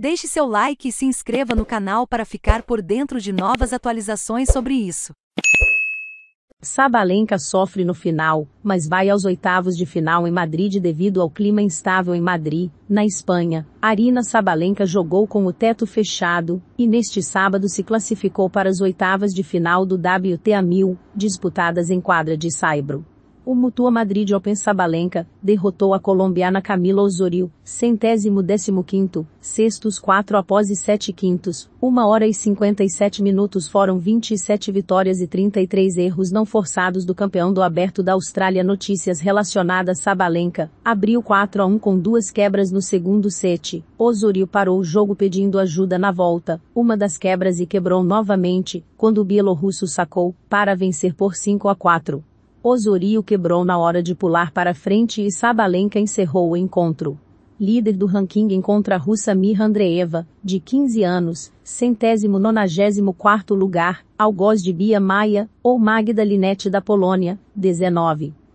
Deixe seu like e se inscreva no canal para ficar por dentro de novas atualizações sobre isso. Sabalenka sofre no final, mas vai aos oitavos de final em Madrid devido ao clima instável em Madrid, na Espanha. Arina Sabalenka jogou com o teto fechado e neste sábado se classificou para as oitavas de final do WTA 1000, disputadas em quadra de Saibro. O Mutua Madrid Open Sabalenka derrotou a colombiana Camila Osorio, centésimo décimo quinto, sextos quatro após e sete quintos, uma hora e cinquenta e sete minutos foram 27 vitórias e 33 erros não forçados do campeão do aberto da Austrália Notícias relacionadas Sabalenka, abriu 4 a 1 com duas quebras no segundo set, Osorio parou o jogo pedindo ajuda na volta, uma das quebras e quebrou novamente, quando o bielorrusso sacou, para vencer por 5 a 4. Osorio quebrou na hora de pular para frente e Sabalenka encerrou o encontro. Líder do ranking encontra a russa Mir Andreeva, de 15 anos, centésimo nonagésimo quarto lugar, algoz de Bia Maia, ou Magda Linete da Polônia, 19.